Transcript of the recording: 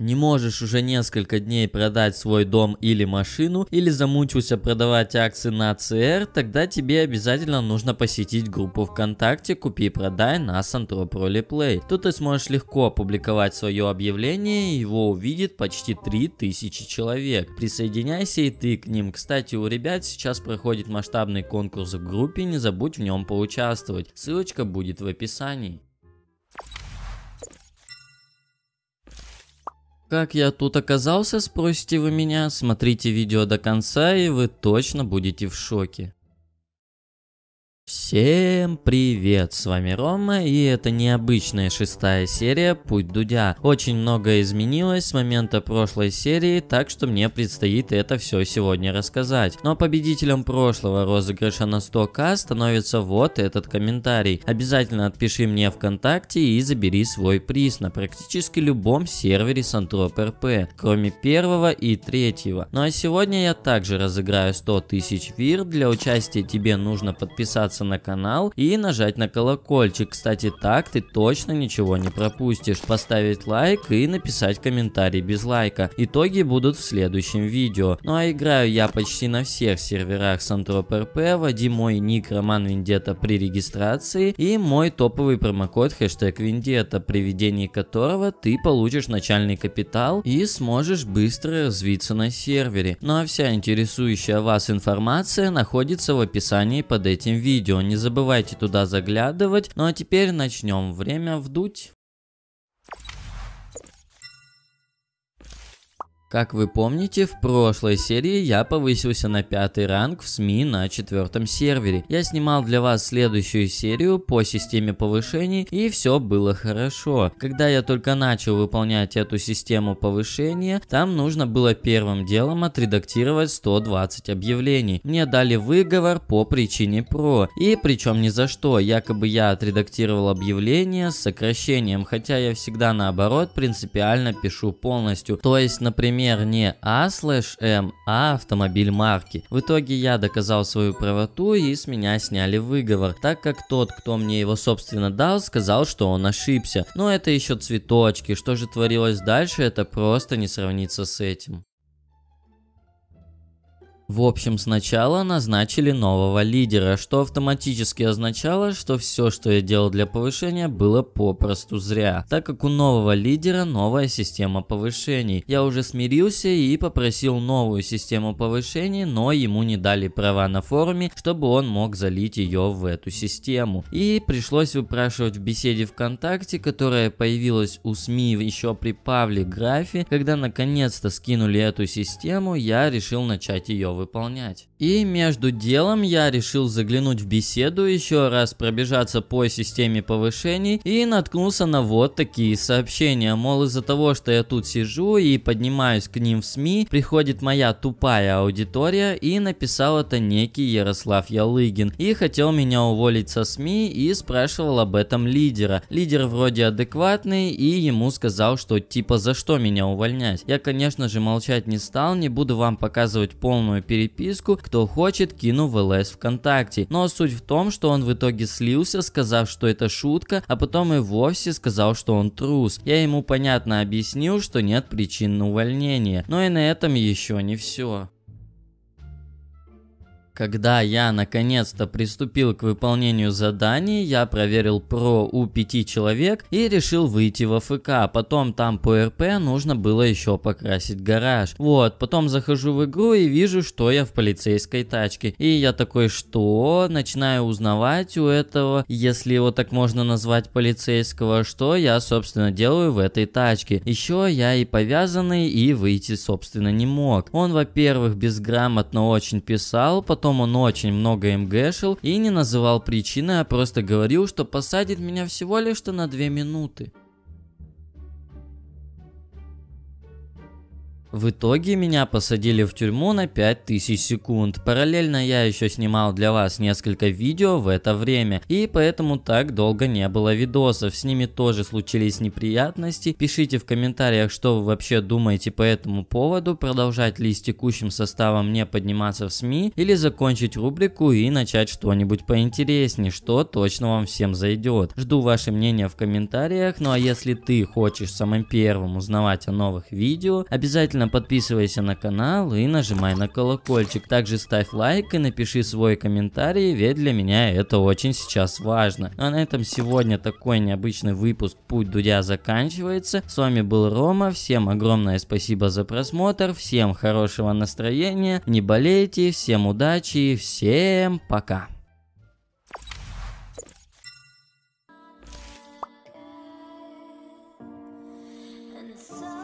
Не можешь уже несколько дней продать свой дом или машину, или замучился продавать акции на АЦР, тогда тебе обязательно нужно посетить группу ВКонтакте «Купи продай» на Сантроп Роли Play. Тут ты сможешь легко опубликовать свое объявление, и его увидит почти 3000 человек. Присоединяйся и ты к ним. Кстати, у ребят сейчас проходит масштабный конкурс в группе, не забудь в нем поучаствовать. Ссылочка будет в описании. Как я тут оказался, спросите вы меня, смотрите видео до конца и вы точно будете в шоке. Всем привет, с вами Рома, и это необычная шестая серия «Путь Дудя». Очень многое изменилось с момента прошлой серии, так что мне предстоит это все сегодня рассказать. Но победителем прошлого розыгрыша на 100к становится вот этот комментарий. Обязательно отпиши мне ВКонтакте и забери свой приз на практически любом сервере Сантроп РП, кроме первого и третьего. Ну а сегодня я также разыграю 100 тысяч вир, для участия тебе нужно подписаться подписаться на канал и нажать на колокольчик. Кстати, так ты точно ничего не пропустишь. Поставить лайк и написать комментарий без лайка. Итоги будут в следующем видео. Ну а играю я почти на всех серверах Сантроп РП. Вводи мой ник Роман Вендета при регистрации и мой топовый промокод хэштег Вендета, при введении которого ты получишь начальный капитал и сможешь быстро развиться на сервере. Ну а вся интересующая вас информация находится в описании под этим видео видео, не забывайте туда заглядывать. Ну а теперь начнем время вдуть. Как вы помните, в прошлой серии я повысился на пятый ранг в СМИ на четвертом сервере. Я снимал для вас следующую серию по системе повышений и все было хорошо. Когда я только начал выполнять эту систему повышения, там нужно было первым делом отредактировать 120 объявлений. Мне дали выговор по причине ПРО. И причем ни за что, якобы я отредактировал объявление с сокращением, хотя я всегда наоборот принципиально пишу полностью. То есть, например, Например, не A/M, а, а автомобиль марки. В итоге я доказал свою правоту и с меня сняли выговор, так как тот, кто мне его собственно дал, сказал, что он ошибся. Но это еще цветочки, что же творилось дальше, это просто не сравнится с этим. В общем, сначала назначили нового лидера, что автоматически означало, что все, что я делал для повышения, было попросту зря, так как у нового лидера новая система повышений. Я уже смирился и попросил новую систему повышений, но ему не дали права на форуме, чтобы он мог залить ее в эту систему. И пришлось выпрашивать в беседе ВКонтакте, которая появилась у СМИ еще при Павле Графе, когда наконец-то скинули эту систему, я решил начать ее выполнять. И между делом я решил заглянуть в беседу, еще раз пробежаться по системе повышений и наткнулся на вот такие сообщения. Мол, из-за того, что я тут сижу и поднимаюсь к ним в СМИ, приходит моя тупая аудитория и написал это некий Ярослав Ялыгин. И хотел меня уволить со СМИ и спрашивал об этом лидера. Лидер вроде адекватный и ему сказал, что типа за что меня увольнять. Я, конечно же, молчать не стал, не буду вам показывать полную переписку, кто хочет, кину в ЛС ВКонтакте. Но суть в том, что он в итоге слился, сказав, что это шутка, а потом и вовсе сказал, что он трус. Я ему понятно объяснил, что нет причин на увольнение. Но и на этом еще не все. Когда я наконец-то приступил к выполнению заданий, я проверил про у пяти человек и решил выйти в АФК. Потом там по РП нужно было еще покрасить гараж. Вот, потом захожу в игру и вижу, что я в полицейской тачке. И я такой, что? Начинаю узнавать у этого, если его так можно назвать полицейского, что я, собственно, делаю в этой тачке. Еще я и повязанный, и выйти, собственно, не мог. Он, во-первых, безграмотно очень писал, потом Потом он очень много МГшил и не называл причины, а просто говорил, что посадит меня всего лишь на 2 минуты. В итоге меня посадили в тюрьму на 5000 секунд. Параллельно я еще снимал для вас несколько видео в это время. И поэтому так долго не было видосов. С ними тоже случились неприятности. Пишите в комментариях, что вы вообще думаете по этому поводу. Продолжать ли с текущим составом мне подниматься в СМИ. Или закончить рубрику и начать что-нибудь поинтереснее. Что точно вам всем зайдет. Жду ваше мнение в комментариях. Ну а если ты хочешь самым первым узнавать о новых видео, обязательно Обязательно подписывайся на канал и нажимай на колокольчик. Также ставь лайк и напиши свой комментарий, ведь для меня это очень сейчас важно. А на этом сегодня такой необычный выпуск «Путь Дудя» заканчивается. С вами был Рома, всем огромное спасибо за просмотр, всем хорошего настроения, не болейте, всем удачи, всем пока. so